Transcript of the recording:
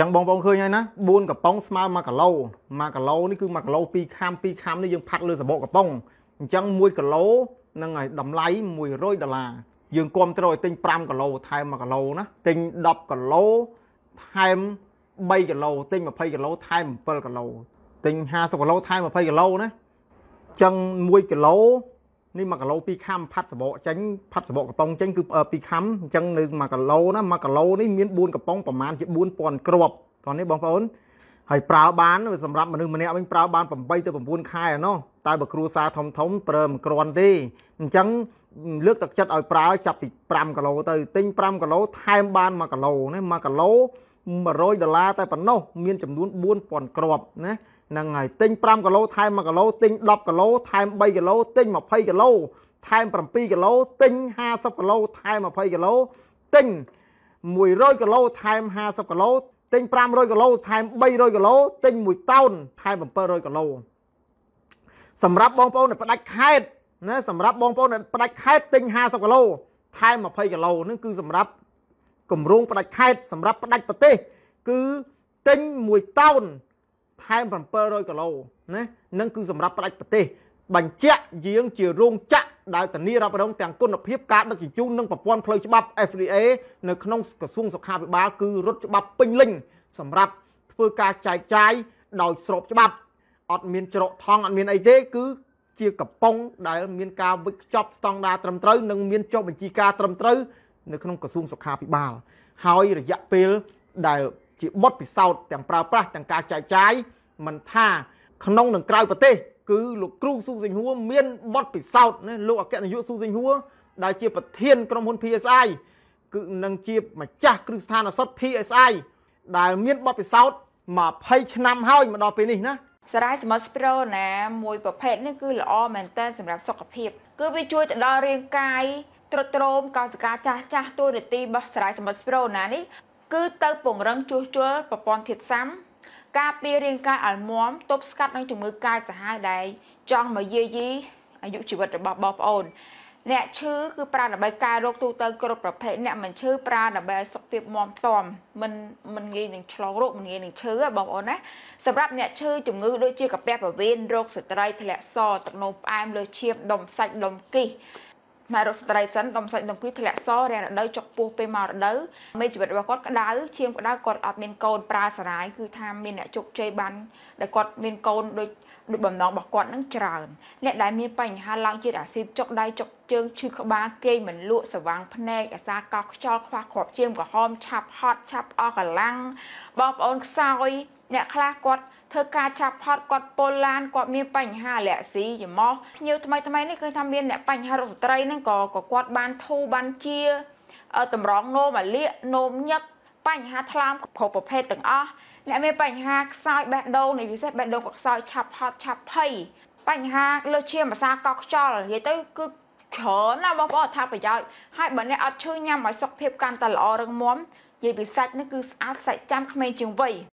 ចឹងបងប្អូនឃើញហើយណា4កំប៉ុងស្មើ1គីឡូ1គីឡូនេះគឺ1គីឡូ2ខាំ2ខាំនេះយើងផាត់លើសបកកំប៉ុងអញ្ចឹង1គីឡូនឹងឲ្យតម្លៃ100ដុល្លារយើងគ្រប់ត្រូវឲ្យទិញ5គីឡូថែម1គីឡូណាទិញ10គីឡូថែម3គីឡូទិញ20គីឡូថែម7គីឡូទិញ50គីឡូថែម20គីឡូណាអញ្ចឹង1គីឡូនេះ1គីឡូ2ខាំផាត់សបកចេញផាត់សបកកំប៉ុងចេញគឺ2ខាំអញ្ចឹងនៅ1គីឡូណា1គីឡូនេះមាន4កំប៉ុងប្រមាណជា4000គ្រាប់តោះនេះបងប្អូនហើយប្រើបាន សម្រាប់មនុស្សម្នាក់វិញប្រើបាន8ទៅ9ខែឯណោះតែបើគ្រួសារធំធំប្រើមិនក្រាន់ទេអញ្ចឹងលើកទឹកចិត្តឲ្យប្រើ ចាប់ពី5គីឡូទៅ ទិញ5គីឡូថែមបាន1គីឡូណា1គីឡូ100ដុល្លារតែប៉ុណ្ណោះមានចំនួន4000គ្រាប់ណាហ្នឹងហើយទិញ5គីឡូថែម1គីឡូទិញ10គីឡូថែម3គីឡូទិញ20គីឡូថែម7គីឡូទិញ50គីឡូថែម20គីឡូទិញ100គីឡូថែម50គីឡូទិញ500គីឡូថែម300គីឡូទិញ1តោនថែម700គីឡូសម្រាប់បងប្អូនផ្ដាច់ខេតណាសម្រាប់បងប្អូនផ្ដាច់ខេតទិញ50គីឡូថែម20គីឡូនឹងគឺសម្រាប់គម្រោងផ្ដាច់ខេតសម្រាប់ផ្ដាច់ប្រទេសគឺទិញ1តោនថែម700គីឡូណានឹងគឺ សម្រាប់ផ្ដាច់ប្រទេសបញ្ជាក់យាងជារោងចក្រដែលធានារ៉ាប់រងទាំងគុណភាពការដឹកជញ្ជូននិងប្រព័ន្ធផ្លូវច្បាប់ FDA នៅក្នុងក្រសួងសុខាភិបាលគឺរត់ច្បាប់ពេញលេញសម្រាប់ធ្វើការចែកចាយដោយស្របច្បាប់អត់មាន ច្រកថងអត់មានអីទេគឺជាកំប៉ុងដែលមានការវេចខ្ចប់ស្តង់ដារត្រឹមត្រូវនិងមានចុះបញ្ជីការត្រឹមត្រូវនៅក្នុងក្រសួងសុខាភិបាលហើយរយៈពេល ដែលជាបទពិសោធន៍ទាំងប្រើប្រាស់ទាំងការចែកចាយមិនថាក្នុងនិងក្រៅប្រទេសគឺលោកគ្រូស៊ូសិង្ហួរមានបទពិសោធន៍ណាលោកអគ្គនាយកស៊ូសិង្ហួរដែលជា ប្រធានក្រុមហ៊ុន PSI គឺនឹងជាម្ចាស់គ្រឹះស្ថានឱសថ PSI ដែល មានបទពិសោធន៍20ឆ្នាំហើយមកដល់ពេលនេះណាសារ៉ាយសមុទ្រស្ប្រូណាមួយប្រភេទនេះគឺល្អមែនតើសម្រាប់សុខភាពគឺវាជួយទៅដល់រាងកាយត្រុតត្រោមកោសិកាចាស់ចាស់ទូនីតិរបស់សារាយសមុទ្រស្រូណានេះគឺទៅពង្រឹងជួសជុលប្រព័ន្ធធាតុសាំការពាររាងកាយឲ្យមាំទប់ស្កាត់នឹងជំងឺកាយសាហាវដែលចង់មកយាយីអាយុជីវិតរបស់បងប្អូនអ្នកឈឺគឺប្រើដើម្បីកែរោគទូទៅគ្រប់ប្រភេទអ្នកមិនឈឺប្រើដើម្បីឲ្យសុខភាពមាំទាំមិនមិនងាយនឹងឆ្លងរោគមិនងាយនឹងឈឺបងប្អូនណាសម្រាប់អ្នកឈឺជំងឺដូចជាកាពះពោះវៀនរោគសត្រី ធ្លាក់សទឹកនោមផ្អែមលើឈាមដុំសាច់ដុំគិះម៉ែរកស្ត្រីសិនដុំសាច់ដុំគួយធ្លាក់សរាំងរដូវចុកពោះពេលមករដូវមេជីវិតរបស់គាត់ក្តៅឈាមក្តៅគាត់អត់មានកូនប្រើសារាយគឺថាមានអ្នកជោគជ័យបាន ដែលគាត់មានកូនដូចដូចបំណងរបស់គាត់នឹងច្រើនអ្នកដែលមានបញ្ហាឡើងជាតិអាស៊ីតចុកដៃចុកជើងឈឺក្បាលគេមិនលក់ស្វាងភ្នែកអាសាកោសខ្យល់ខ្វះគ្រាប់ជាមក្រហម ឆាប់ហត់ឆាប់អស់កម្លាំងបងប្អូនខ្សោយអ្នកខ្លះគាត់ធ្វើការចាប់ផត់គាត់ពលឡានគាត់មានបញ្ហាលាក់ស៊ីច្រមុះភ្ញៀវថ្មីថ្មីនេះឃើញថាមានអ្នកបញ្ហារកស្ត្រីហ្នឹងក៏ក៏គាត់បានធូបានជាតម្រងនោមអាលៀកនោមញឹកបញ្ហាថ្លើមគ្រប់ប្រភេទទាំងអស់អ្នកមានបញ្ហាខ្សោយបេះដូងនៃពិសេសបេះដូងក៏ខ្សោយឆាប់ហត់ឆាប់ភ័យបញ្ហាលើឈាមប្រសាកកខ្យល់និយាយទៅ គឺច្រើនណាស់បងប្អូនអត្ថប្រយោជន៍ហើយបើអ្នកអត់ឈឺញ៉ាំឲ្យសុខភាពកាន់តែល្អរឹងមាំនិយាយពីសាច់នេះគឺស្អាតសាច់ចាំក្មេងជាងវ័យ